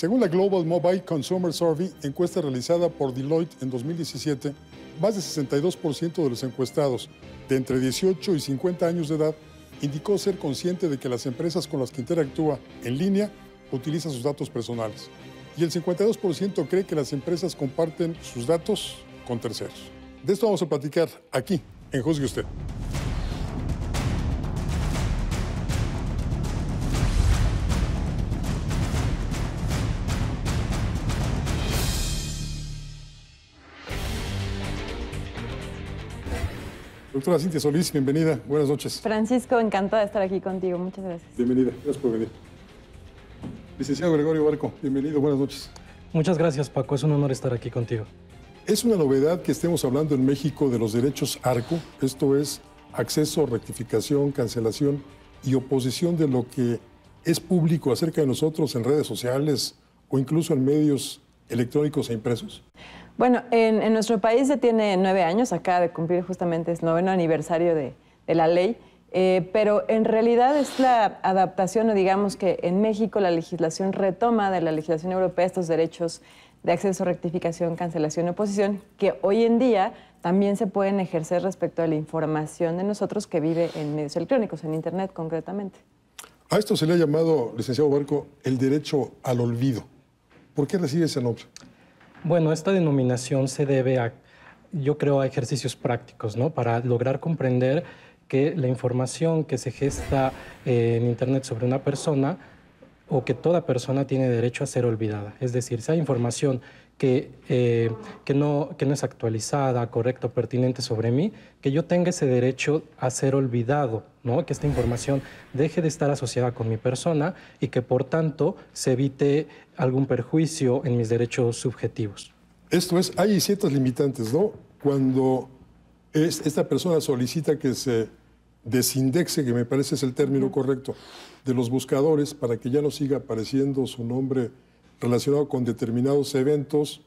Según la Global Mobile Consumer Survey, encuesta realizada por Deloitte en 2017, más del 62% de los encuestados de entre 18 y 50 años de edad indicó ser consciente de que las empresas con las que interactúa en línea utilizan sus datos personales. Y el 52% cree que las empresas comparten sus datos con terceros. De esto vamos a platicar aquí, en Juzgue Usted. Doctora Cintia Solís, bienvenida. Buenas noches. Francisco, encantada de estar aquí contigo. Muchas gracias. Bienvenida. Gracias por venir. Licenciado Gregorio Barco, bienvenido. Buenas noches. Muchas gracias, Paco. Es un honor estar aquí contigo. Es una novedad que estemos hablando en México de los derechos ARCO, esto es acceso, rectificación, cancelación y oposición de lo que es público acerca de nosotros en redes sociales o incluso en medios electrónicos e impresos. Bueno, en, nuestro país se tiene nueve años, acaba de cumplir justamente el noveno aniversario de, la ley, eh, pero en realidad es la adaptación, o digamos que en México la legislación retoma de la legislación europea estos derechos de acceso, rectificación, cancelación, oposición, que hoy en día también se pueden ejercer respecto a la información de nosotros que vive en medios electrónicos, en Internet concretamente. A esto se le ha llamado, licenciado Barco, el derecho al olvido. ¿Por qué recibe ese nombre? Bueno, esta denominación se debe a, yo creo, a ejercicios prácticos, ¿no? Para lograr comprender que la información que se gesta eh, en Internet sobre una persona o que toda persona tiene derecho a ser olvidada. Es decir, si hay información eh, que, no, es actualizada, correcta pertinente sobre mí, que yo tenga ese derecho a ser olvidado, ¿no? que esta información deje de estar asociada con mi persona y que por tanto se evite algún perjuicio en mis derechos subjetivos. Esto es, hay ciertas limitantes, ¿no? Cuando esta persona solicita que se desindexe, que me parece es el término correcto, de los buscadores para que ya no siga apareciendo su nombre relacionado con determinados eventos,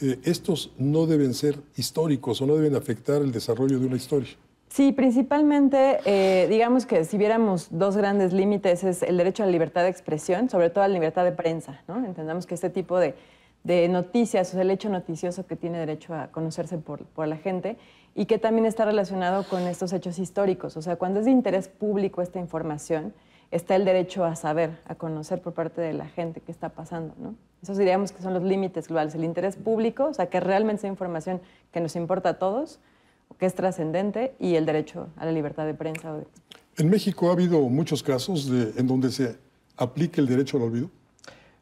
eh, estos no deben ser históricos o no deben afectar el desarrollo de una historia. Sí, principalmente, eh, digamos que si viéramos dos grandes límites es el derecho a la libertad de expresión, sobre todo a la libertad de prensa, ¿no? Entendamos que este tipo de, noticias, o el hecho noticioso que tiene derecho a conocerse por, por, la gente y que también está relacionado con estos hechos históricos, o sea, cuando es de interés público esta información, está el derecho a saber, a conocer por parte de la gente qué está pasando, ¿no? Esos diríamos que son los límites globales, el interés público, o sea, que realmente sea información que nos importa a todos, que es trascendente, y el derecho a la libertad de prensa. En México ha habido muchos casos en donde se aplique el derecho al olvido.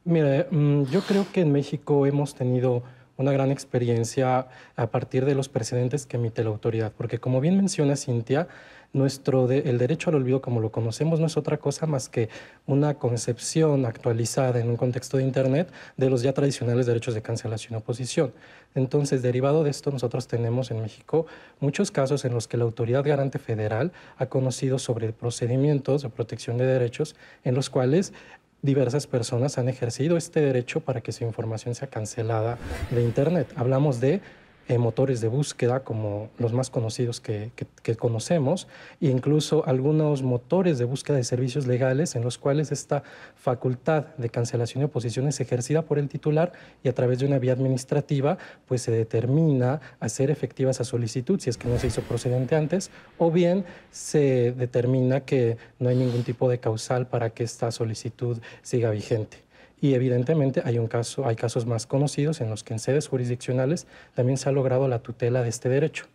Mira, mm, yo creo que en México hemos tenido una gran experiencia a partir de los precedentes que emite la autoridad, porque como bien menciona Cintia, nuestro el derecho al olvido como lo conocemos no es otra cosa más que una concepción actualizada en un contexto de Internet de los ya tradicionales derechos de cancelación y oposición. Entonces, derivado de esto, nosotros tenemos en México muchos casos en los que la autoridad garante federal ha conocido sobre procedimientos de protección de derechos en los cuales diversas personas han ejercido este derecho para que su información sea cancelada de Internet. Hablamos de eh, motores de búsqueda como los más conocidos que, conocemos, e incluso algunos motores de búsqueda de servicios legales en los cuales esta facultad de cancelación de oposición es ejercida por el titular y a través de una vía administrativa pues se determina hacer efectiva esa solicitud si es que no se hizo procedente antes o bien se determina que no hay ningún tipo de causal para que esta solicitud siga vigente. Y evidentemente hay, un caso, hay casos más conocidos en los que en sedes jurisdiccionales también se ha logrado la tutela de este derecho.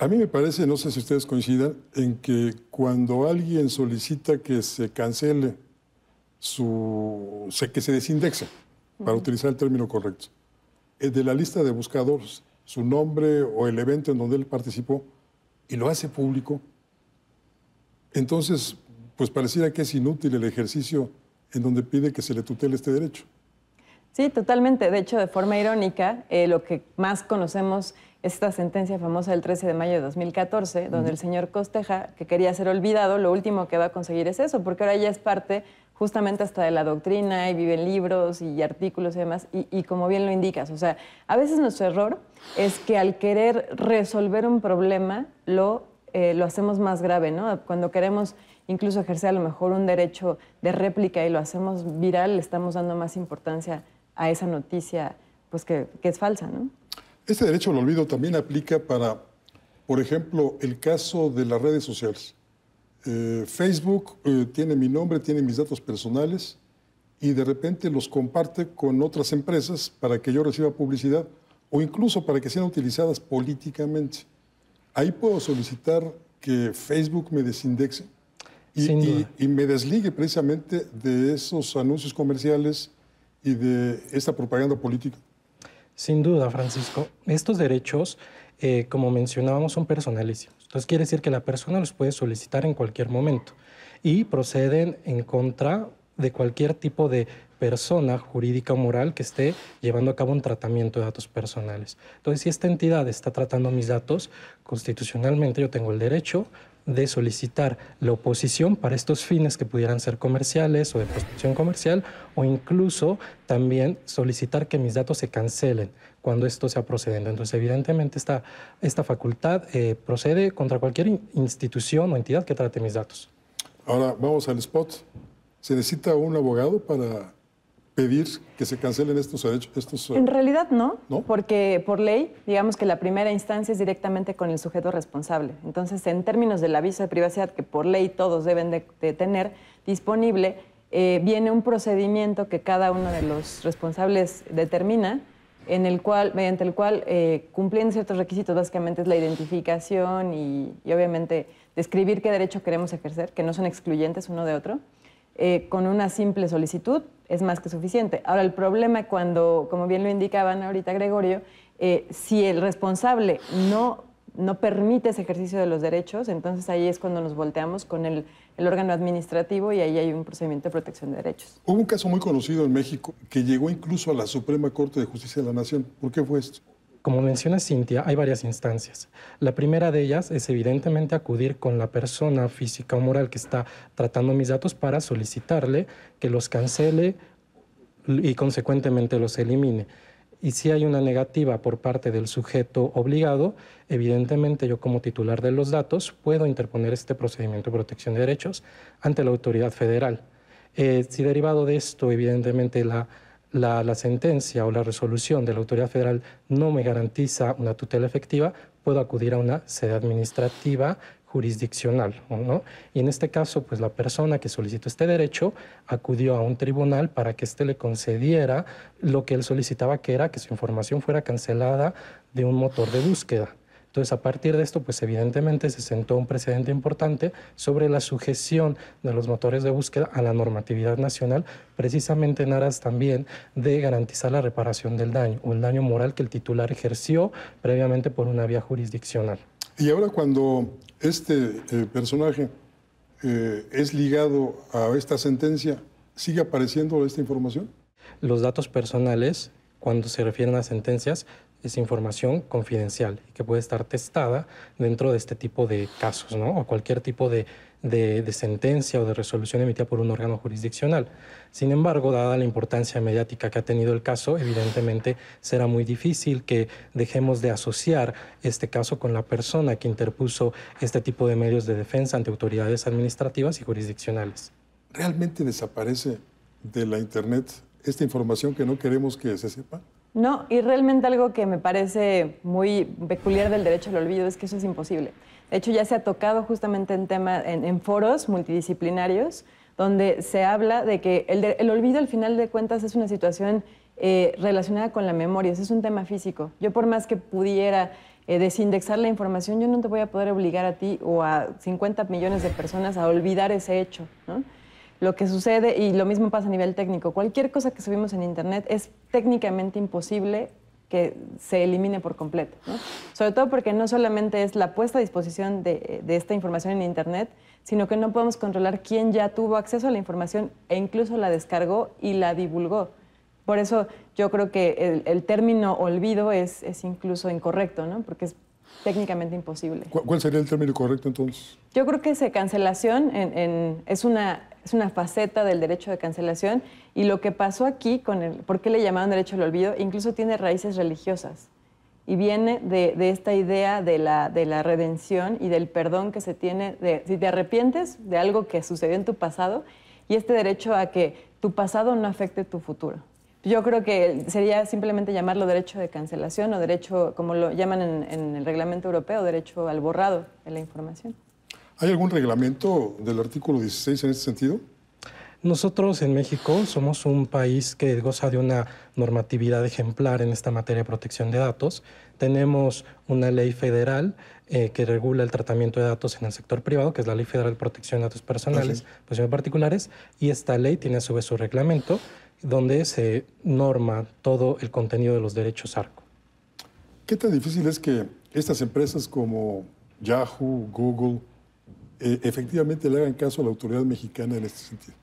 A, mí me parece, no sé si ustedes coincidan, en que cuando alguien solicita que se cancele su, que se desindexe, para utilizar el término correcto, eh, de la lista de buscadores, su nombre o el evento en donde él participó, y lo hace público, entonces, pues pareciera que es inútil el ejercicio en donde pide que se le tutele este derecho. Sí, totalmente. De hecho, de forma irónica, eh, lo que más conocemos es esta sentencia famosa del 13 de mayo de 2014, donde el señor Costeja, que quería ser olvidado, lo último que va a conseguir es eso, porque ahora ya es parte justamente hasta de la doctrina y en libros y artículos y demás, y, como bien lo indicas, o sea, a veces nuestro error es que al querer resolver un problema lo eh, lo hacemos más grave, ¿no? Cuando queremos incluso ejercer a lo mejor un derecho de réplica y lo hacemos viral, le estamos dando más importancia a esa noticia pues que, es falsa, ¿no? Este derecho al olvido también aplica para, por ejemplo, el caso de las redes sociales. Eh, Facebook eh, tiene mi nombre, tiene mis datos personales y de repente los comparte con otras empresas para que yo reciba publicidad o incluso para que sean utilizadas políticamente ahí puedo solicitar que Facebook me desindexe y, me desligue precisamente de esos anuncios comerciales y de esta propaganda política. Sin duda, Francisco. Estos derechos, eh, como mencionábamos, son personalísimos. Entonces quiere decir que la persona los puede solicitar en cualquier momento y proceden en contra de cualquier tipo de persona jurídica o moral que esté llevando a cabo un tratamiento de datos personales. Entonces, si esta entidad está tratando mis datos, constitucionalmente yo tengo el derecho de solicitar la oposición para estos fines que pudieran ser comerciales o de protección comercial o incluso también solicitar que mis datos se cancelen cuando esto sea procedente. Entonces, evidentemente, esta, esta facultad eh, procede contra cualquier institución o entidad que trate mis datos. Ahora vamos al spot. ¿Se necesita un abogado para pedir que se cancelen estos derechos? Estos, eh, en realidad no, porque por ley, digamos que la primera instancia es directamente con el sujeto responsable. Entonces, en términos del aviso de privacidad que por ley todos deben de, tener disponible, eh, viene un procedimiento que cada uno de los responsables determina, en el cual, mediante el cual, eh, cumpliendo ciertos requisitos, básicamente es la identificación y, y, obviamente describir qué derecho queremos ejercer, que no son excluyentes uno de otro. Eh, con una simple solicitud es más que suficiente. Ahora, el problema cuando, como bien lo indicaban ahorita Gregorio, eh, si el responsable no, no permite ese ejercicio de los derechos, entonces ahí es cuando nos volteamos con el, el órgano administrativo y ahí hay un procedimiento de protección de derechos. Hubo un caso muy conocido en México que llegó incluso a la Suprema Corte de Justicia de la Nación. ¿Por qué fue esto? Como menciona Cintia, hay varias instancias. La primera de ellas es evidentemente acudir con la persona física o moral que está tratando mis datos para solicitarle que los cancele y consecuentemente los elimine. Y si hay una negativa por parte del sujeto obligado, evidentemente yo como titular de los datos puedo interponer este procedimiento de protección de derechos ante la autoridad federal. Eh, si derivado de esto, evidentemente la la, sentencia o la resolución de la autoridad federal no me garantiza una tutela efectiva, puedo acudir a una sede administrativa jurisdiccional, ¿no? Y en este caso, pues la persona que solicitó este derecho acudió a un tribunal para que éste le concediera lo que él solicitaba, que era que su información fuera cancelada de un motor de búsqueda. Entonces, a partir de esto, pues evidentemente se sentó un precedente importante sobre la sujeción de los motores de búsqueda a la normatividad nacional, precisamente en aras también de garantizar la reparación del daño o el daño moral que el titular ejerció previamente por una vía jurisdiccional. Y ahora cuando este eh, personaje eh, es ligado a esta sentencia, ¿sigue apareciendo esta información? Los datos personales, cuando se refieren a sentencias, es información confidencial que puede estar testada dentro de este tipo de casos, ¿no? O cualquier tipo de, de, sentencia o de resolución emitida por un órgano jurisdiccional. Sin embargo, dada la importancia mediática que ha tenido el caso, evidentemente será muy difícil que dejemos de asociar este caso con la persona que interpuso este tipo de medios de defensa ante autoridades administrativas y jurisdiccionales. ¿Realmente desaparece de la Internet esta información que no queremos que se sepa? No, y realmente algo que me parece muy peculiar del derecho al olvido es que eso es imposible. De hecho, ya se ha tocado justamente en, tema, en, foros multidisciplinarios donde se habla de que el, olvido al final de cuentas es una situación eh, relacionada con la memoria, es un tema físico. Yo por más que pudiera eh, desindexar la información, yo no te voy a poder obligar a ti o a 50 millones de personas a olvidar ese hecho. ¿no? lo que sucede y lo mismo pasa a nivel técnico. Cualquier cosa que subimos en Internet es técnicamente imposible que se elimine por completo. Sobre todo porque no solamente es la puesta a disposición de, esta información en Internet, sino que no podemos controlar quién ya tuvo acceso a la información e incluso la descargó y la divulgó. Por eso yo creo que el, término olvido es, incluso incorrecto, ¿no? porque es técnicamente imposible. ¿Cuál sería el término correcto entonces? Yo creo que esa cancelación es una es una faceta del derecho de cancelación y lo que pasó aquí con el, por qué le llamaron derecho al olvido, incluso tiene raíces religiosas y viene de, esta idea de la, redención y del perdón que se tiene, si te arrepientes de algo que sucedió en tu pasado y este derecho a que tu pasado no afecte tu futuro. Yo creo que sería simplemente llamarlo derecho de cancelación o derecho, como lo llaman en el reglamento europeo, derecho al borrado de la información. ¿Hay algún reglamento del artículo 16 en este sentido? Nosotros en México somos un país que goza de una normatividad ejemplar en esta materia de protección de datos. Tenemos una ley federal eh, que regula el tratamiento de datos en el sector privado, que es la Ley Federal de Protección de Datos Personales, pues en particulares, y esta ley tiene a su vez su reglamento donde se norma todo el contenido de los derechos ARCO. ¿Qué tan difícil es que estas empresas como Yahoo, Google, eh, efectivamente le hagan caso a la autoridad mexicana en este sentido?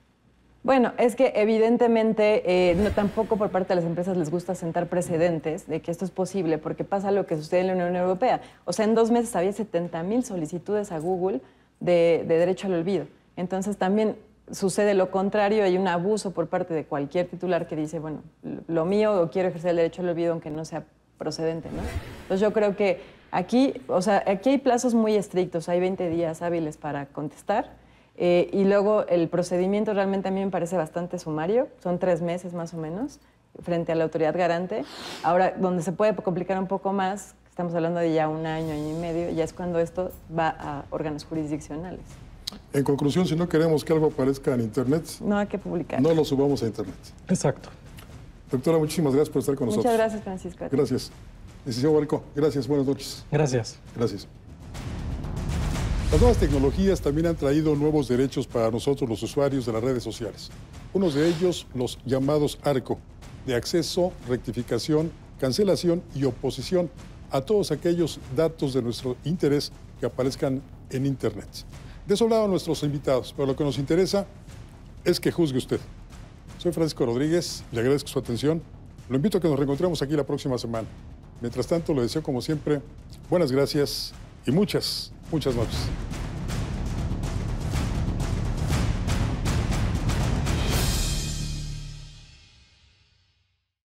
Bueno, es que evidentemente eh, no, tampoco por parte de las empresas les gusta sentar precedentes de que esto es posible, porque pasa lo que sucede en la Unión Europea. O sea, en dos meses había 70 mil solicitudes a Google de, derecho al olvido. Entonces también sucede lo contrario, hay un abuso por parte de cualquier titular que dice, bueno, lo mío o quiero ejercer el derecho al olvido aunque no sea procedente. ¿no? Entonces yo creo que Aquí, o sea, aquí hay plazos muy estrictos, hay 20 días hábiles para contestar. Eh, y luego el procedimiento realmente a mí me parece bastante sumario, son tres meses más o menos, frente a la autoridad garante. Ahora, donde se puede complicar un poco más, estamos hablando de ya un año, año y medio, ya es cuando esto va a órganos jurisdiccionales. En conclusión, si no queremos que algo aparezca en Internet, no hay que publicar. No lo subamos a Internet. Exacto. Doctora, muchísimas gracias por estar con nosotros. Muchas gracias, Francisca. Gracias. Licenciado Barco, gracias, buenas noches. Gracias. Gracias. Las nuevas tecnologías también han traído nuevos derechos para nosotros los usuarios de las redes sociales. Uno de ellos, los llamados ARCO, de acceso, rectificación, cancelación y oposición a todos aquellos datos de nuestro interés que aparezcan en Internet. De eso hablaban nuestros invitados, pero lo que nos interesa es que juzgue usted. Soy Francisco Rodríguez, le agradezco su atención. Lo invito a que nos reencontremos aquí la próxima semana. Mientras tanto, le deseo como siempre buenas gracias y muchas, muchas noches.